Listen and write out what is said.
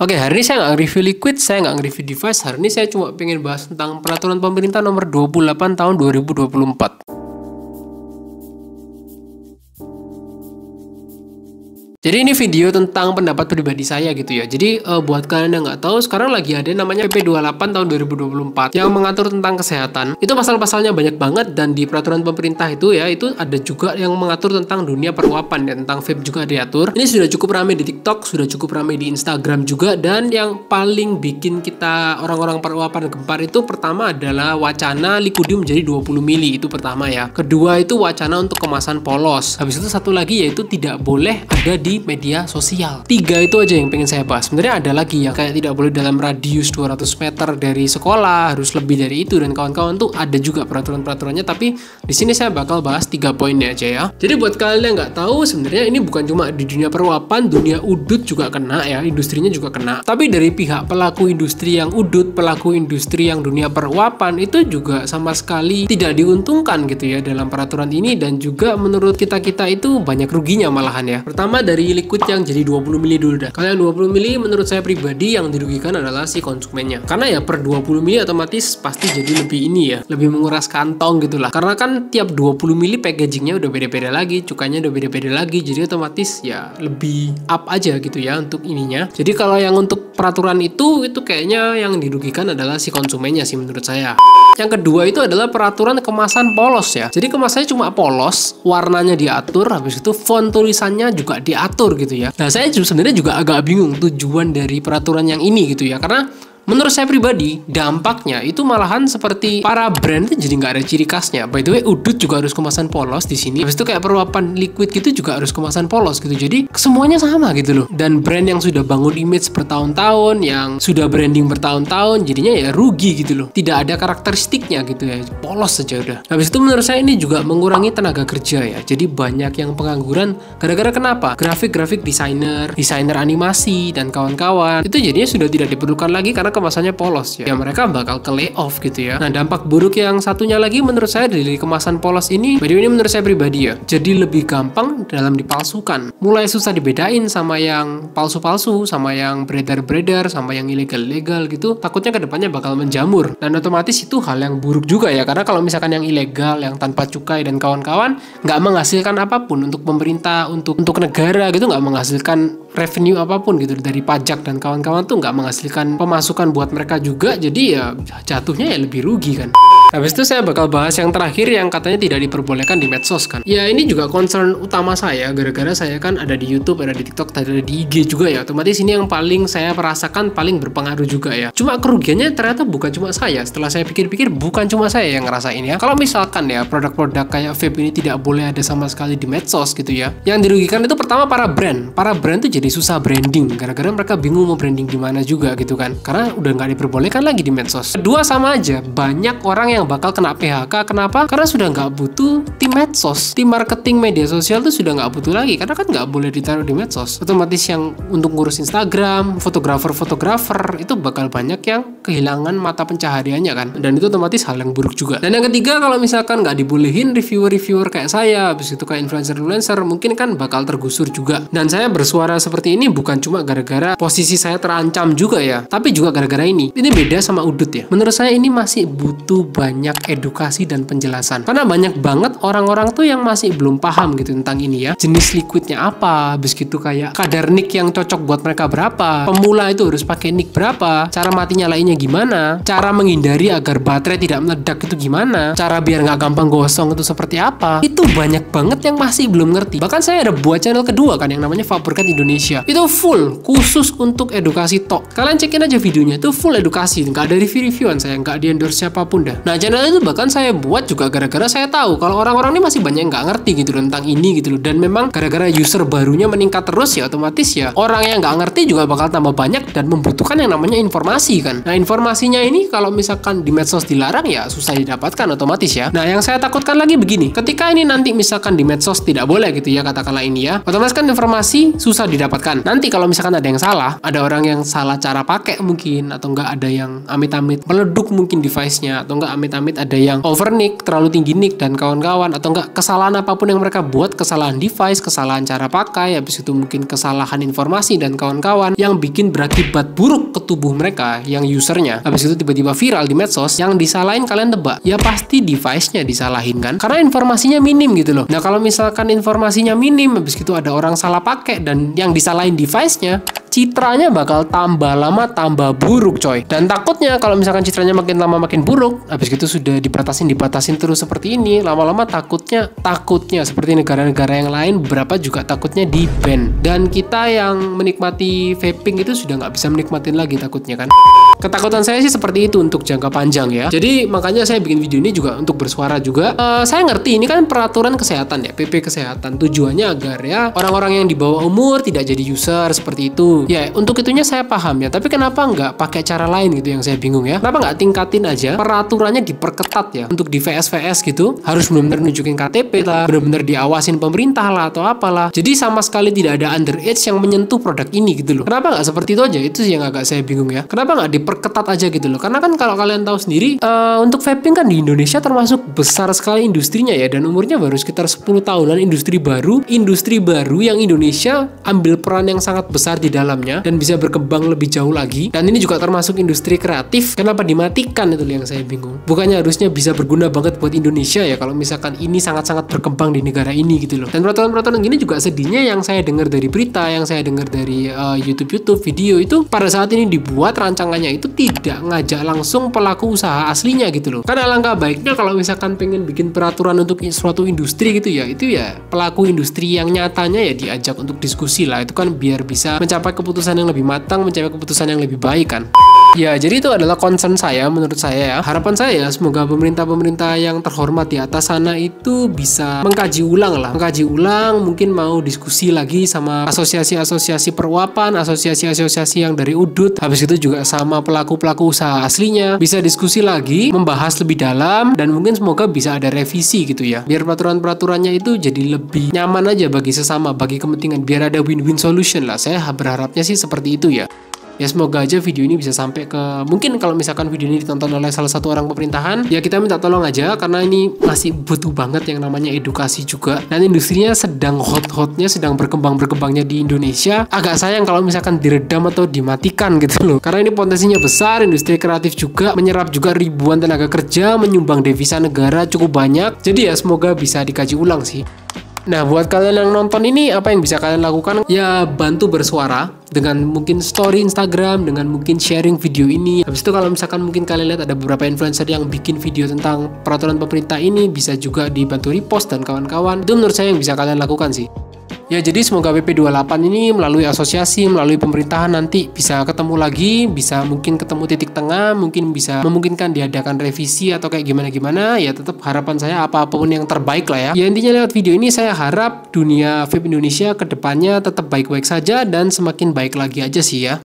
Oke, hari ini saya nggak review Liquid, saya nggak review device. Hari ini saya cuma pengen bahas tentang peraturan pemerintah nomor 28 tahun 2024. Jadi ini video tentang pendapat pribadi saya gitu ya. Jadi e, buat kalian yang nggak tahu, sekarang lagi ada namanya PP 28 tahun 2024 yang mengatur tentang kesehatan. Itu pasal-pasalnya banyak banget dan di peraturan pemerintah itu ya itu ada juga yang mengatur tentang dunia peruapan dan tentang vape juga diatur. Ini sudah cukup ramai di TikTok, sudah cukup ramai di Instagram juga dan yang paling bikin kita orang-orang peruapan gempar itu pertama adalah wacana likudium menjadi 20 mili itu pertama ya. Kedua itu wacana untuk kemasan polos. Habis itu satu lagi yaitu tidak boleh ada di media sosial. Tiga itu aja yang pengen saya bahas. Sebenarnya ada lagi yang kayak tidak boleh dalam radius 200 meter dari sekolah, harus lebih dari itu dan kawan-kawan tuh ada juga peraturan-peraturannya. Tapi di sini saya bakal bahas tiga poinnya aja ya. Jadi buat kalian yang nggak tahu, sebenarnya ini bukan cuma di dunia perwapan, dunia udut juga kena ya, industrinya juga kena. Tapi dari pihak pelaku industri yang udut, pelaku industri yang dunia perwapan itu juga sama sekali tidak diuntungkan gitu ya dalam peraturan ini dan juga menurut kita kita itu banyak ruginya malahan ya. Pertama dari dari liquid yang jadi 20 mili dulu dah. Kalau yang 20 mili menurut saya pribadi yang dirugikan adalah si konsumennya. Karena ya per 20 mili otomatis pasti jadi lebih ini ya, lebih menguras kantong gitulah Karena kan tiap 20 mili packagingnya udah beda-beda lagi, cukanya udah beda-beda lagi, jadi otomatis ya lebih up aja gitu ya untuk ininya. Jadi kalau yang untuk peraturan itu, itu kayaknya yang dirugikan adalah si konsumennya sih menurut saya. Yang kedua itu adalah peraturan kemasan polos ya. Jadi kemasannya cuma polos, warnanya diatur, habis itu font tulisannya juga diatur diatur gitu ya. Nah saya sebenarnya juga agak bingung tujuan dari peraturan yang ini gitu ya karena Menurut saya pribadi, dampaknya itu malahan seperti para brand itu jadi nggak ada ciri khasnya. By the way, udut juga harus kemasan polos di sini. Habis itu kayak perluapan liquid gitu juga harus kemasan polos gitu. Jadi semuanya sama gitu loh. Dan brand yang sudah bangun image bertahun-tahun, yang sudah branding bertahun-tahun, jadinya ya rugi gitu loh. Tidak ada karakteristiknya gitu ya. Polos saja udah. Habis itu menurut saya ini juga mengurangi tenaga kerja ya. Jadi banyak yang pengangguran gara-gara kenapa? Grafik-grafik desainer, desainer animasi dan kawan-kawan itu jadinya sudah tidak diperlukan lagi karena kemasannya polos ya, ya mereka bakal ke layoff gitu ya. Nah dampak buruk yang satunya lagi menurut saya dari kemasan polos ini, video ini menurut saya pribadi ya, jadi lebih gampang dalam dipalsukan. Mulai susah dibedain sama yang palsu-palsu, sama yang beredar-beredar, sama yang ilegal legal gitu. Takutnya kedepannya bakal menjamur dan otomatis itu hal yang buruk juga ya karena kalau misalkan yang ilegal, yang tanpa cukai dan kawan-kawan nggak menghasilkan apapun untuk pemerintah, untuk untuk negara gitu nggak menghasilkan revenue apapun gitu dari pajak dan kawan-kawan tuh nggak menghasilkan pemasukan buat mereka juga jadi ya jatuhnya ya lebih rugi kan Habis itu saya bakal bahas yang terakhir yang katanya tidak diperbolehkan di medsos kan. Ya ini juga concern utama saya gara-gara saya kan ada di YouTube, ada di TikTok, ada di IG juga ya. Otomatis ini yang paling saya merasakan paling berpengaruh juga ya. Cuma kerugiannya ternyata bukan cuma saya. Setelah saya pikir-pikir bukan cuma saya yang ngerasain ya. Kalau misalkan ya produk-produk kayak vape ini tidak boleh ada sama sekali di medsos gitu ya. Yang dirugikan itu pertama para brand. Para brand tuh jadi susah branding gara-gara mereka bingung mau branding di mana juga gitu kan. Karena udah nggak diperbolehkan lagi di medsos. Kedua sama aja, banyak orang yang yang bakal kena PHK. Kenapa? Karena sudah nggak butuh tim medsos, tim marketing media sosial tuh sudah nggak butuh lagi karena kan nggak boleh ditaruh di medsos. Otomatis yang untuk ngurus Instagram, fotografer-fotografer itu bakal banyak yang kehilangan mata pencahariannya kan. Dan itu otomatis hal yang buruk juga. Dan yang ketiga kalau misalkan nggak dibolehin reviewer-reviewer kayak saya, habis itu kayak influencer-influencer mungkin kan bakal tergusur juga. Dan saya bersuara seperti ini bukan cuma gara-gara posisi saya terancam juga ya, tapi juga gara-gara ini. Ini beda sama udut ya. Menurut saya ini masih butuh banyak banyak edukasi dan penjelasan. Karena banyak banget orang-orang tuh yang masih belum paham gitu tentang ini ya. Jenis liquidnya apa, habis gitu kayak kadar nik yang cocok buat mereka berapa, pemula itu harus pakai nik berapa, cara matinya lainnya gimana, cara menghindari agar baterai tidak meledak itu gimana, cara biar nggak gampang gosong itu seperti apa. Itu banyak banget yang masih belum ngerti. Bahkan saya ada buat channel kedua kan yang namanya Fabrikat Indonesia. Itu full khusus untuk edukasi tok. Kalian cekin aja videonya itu full edukasi, nggak ada review-reviewan saya, nggak di endorse siapapun dah. Nah channel itu bahkan saya buat juga gara-gara saya tahu kalau orang-orang ini masih banyak yang nggak ngerti gitu loh tentang ini gitu loh dan memang gara-gara user barunya meningkat terus ya otomatis ya orang yang nggak ngerti juga bakal tambah banyak dan membutuhkan yang namanya informasi kan nah informasinya ini kalau misalkan di medsos dilarang ya susah didapatkan otomatis ya nah yang saya takutkan lagi begini ketika ini nanti misalkan di medsos tidak boleh gitu ya katakanlah ini ya otomatis kan informasi susah didapatkan nanti kalau misalkan ada yang salah ada orang yang salah cara pakai mungkin atau nggak ada yang amit-amit meleduk mungkin device-nya atau nggak amit amit-amit ada yang over nick, terlalu tinggi nick dan kawan-kawan atau enggak kesalahan apapun yang mereka buat, kesalahan device, kesalahan cara pakai, habis itu mungkin kesalahan informasi dan kawan-kawan yang bikin berakibat buruk ke tubuh mereka yang usernya. Habis itu tiba-tiba viral di medsos, yang disalahin kalian tebak, ya pasti device-nya disalahin kan? Karena informasinya minim gitu loh. Nah, kalau misalkan informasinya minim, habis itu ada orang salah pakai dan yang disalahin device-nya, citranya bakal tambah lama tambah buruk coy dan takutnya kalau misalkan citranya makin lama makin buruk habis gitu sudah dibatasin dibatasin terus seperti ini lama-lama takutnya takutnya seperti negara-negara yang lain berapa juga takutnya di ban dan kita yang menikmati vaping itu sudah nggak bisa menikmatin lagi takutnya kan ketakutan saya sih seperti itu untuk jangka panjang ya jadi makanya saya bikin video ini juga untuk bersuara juga uh, saya ngerti ini kan peraturan kesehatan ya PP kesehatan tujuannya agar ya orang-orang yang di bawah umur tidak jadi user seperti itu Ya, untuk itunya saya paham ya, tapi kenapa nggak pakai cara lain gitu yang saya bingung ya. Kenapa nggak tingkatin aja peraturannya diperketat ya untuk di VS-VS gitu harus benar-benar nunjukin KTP lah, benar-benar diawasin pemerintah lah atau apalah. Jadi sama sekali tidak ada underage yang menyentuh produk ini gitu loh. Kenapa nggak seperti itu aja? Itu sih yang agak saya bingung ya. Kenapa nggak diperketat aja gitu loh? Karena kan kalau kalian tahu sendiri uh, untuk vaping kan di Indonesia termasuk besar sekali industrinya ya dan umurnya baru sekitar 10 tahunan industri baru, industri baru yang Indonesia ambil peran yang sangat besar di dalam dalamnya dan bisa berkembang lebih jauh lagi. Dan ini juga termasuk industri kreatif. Kenapa dimatikan itu yang saya bingung. Bukannya harusnya bisa berguna banget buat Indonesia ya kalau misalkan ini sangat-sangat berkembang di negara ini gitu loh. Dan peraturan-peraturan gini juga sedihnya yang saya dengar dari berita, yang saya dengar dari eh, youtube YouTube-YouTube video itu pada saat ini dibuat rancangannya itu tidak ngajak langsung pelaku usaha aslinya gitu loh. Karena langkah baiknya kalau misalkan pengen bikin peraturan untuk suatu industri gitu ya, itu ya pelaku industri yang nyatanya ya diajak untuk diskusi lah. Itu kan biar bisa mencapai keputusan yang lebih matang, mencapai keputusan yang lebih baik kan. Ya, jadi itu adalah concern saya menurut saya ya. Harapan saya ya, semoga pemerintah-pemerintah yang terhormat di atas sana itu bisa mengkaji ulang lah. Mengkaji ulang, mungkin mau diskusi lagi sama asosiasi-asosiasi perwapan, asosiasi-asosiasi yang dari UDUT, habis itu juga sama pelaku-pelaku usaha aslinya. Bisa diskusi lagi, membahas lebih dalam, dan mungkin semoga bisa ada revisi gitu ya. Biar peraturan-peraturannya itu jadi lebih nyaman aja bagi sesama, bagi kepentingan. Biar ada win-win solution lah. Saya berharapnya sih seperti itu ya ya semoga aja video ini bisa sampai ke mungkin kalau misalkan video ini ditonton oleh salah satu orang pemerintahan ya kita minta tolong aja karena ini masih butuh banget yang namanya edukasi juga dan industrinya sedang hot-hotnya sedang berkembang-berkembangnya di Indonesia agak sayang kalau misalkan diredam atau dimatikan gitu loh karena ini potensinya besar industri kreatif juga menyerap juga ribuan tenaga kerja menyumbang devisa negara cukup banyak jadi ya semoga bisa dikaji ulang sih Nah, buat kalian yang nonton ini, apa yang bisa kalian lakukan? Ya, bantu bersuara dengan mungkin story Instagram, dengan mungkin sharing video ini. Habis itu kalau misalkan mungkin kalian lihat ada beberapa influencer yang bikin video tentang peraturan pemerintah ini, bisa juga dibantu repost dan kawan-kawan. Itu menurut saya yang bisa kalian lakukan sih. Ya jadi semoga PP28 ini melalui asosiasi, melalui pemerintahan nanti bisa ketemu lagi, bisa mungkin ketemu titik tengah, mungkin bisa memungkinkan diadakan revisi atau kayak gimana-gimana. Ya tetap harapan saya apapun yang terbaik lah ya. Ya intinya lewat video ini saya harap dunia vape Indonesia kedepannya tetap baik-baik saja dan semakin baik lagi aja sih ya.